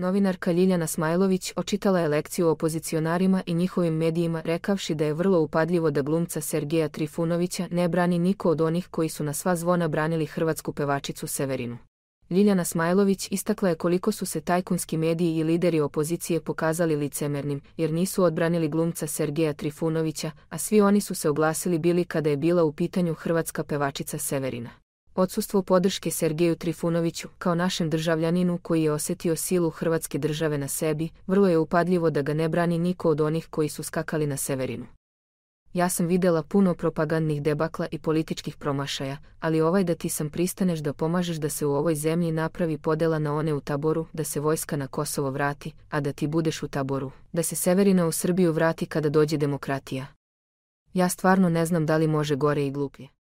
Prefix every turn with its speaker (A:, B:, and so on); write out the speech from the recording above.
A: Novinarka Ljiljana Smajlović očitala je lekciju opozicionarima i njihovim medijima rekavši da je vrlo upadljivo da glumca Sergeja Trifunovića ne brani niko od onih koji su na sva zvona branili hrvatsku pevačicu Severinu. Ljiljana Smajlović istakla je koliko su se tajkunski mediji i lideri opozicije pokazali licemernim, jer nisu odbranili glumca Sergeja Trifunovića, a svi oni su se oglasili bili kada je bila u pitanju hrvatska pevačica Severina. Odsustvo podrške Sergeju Trifunoviću, kao našem državljaninu koji je osetio silu Hrvatske države na sebi, vrlo je upadljivo da ga ne brani niko od onih koji su skakali na Severinu. Ja sam videla puno propagandnih debakla i političkih promašaja, ali ovaj da ti sam pristaneš da pomažeš da se u ovoj zemlji napravi podela na one u taboru, da se vojska na Kosovo vrati, a da ti budeš u taboru, da se Severina u Srbiju vrati kada dođe demokratija. Ja stvarno ne znam da li može gore i gluplje.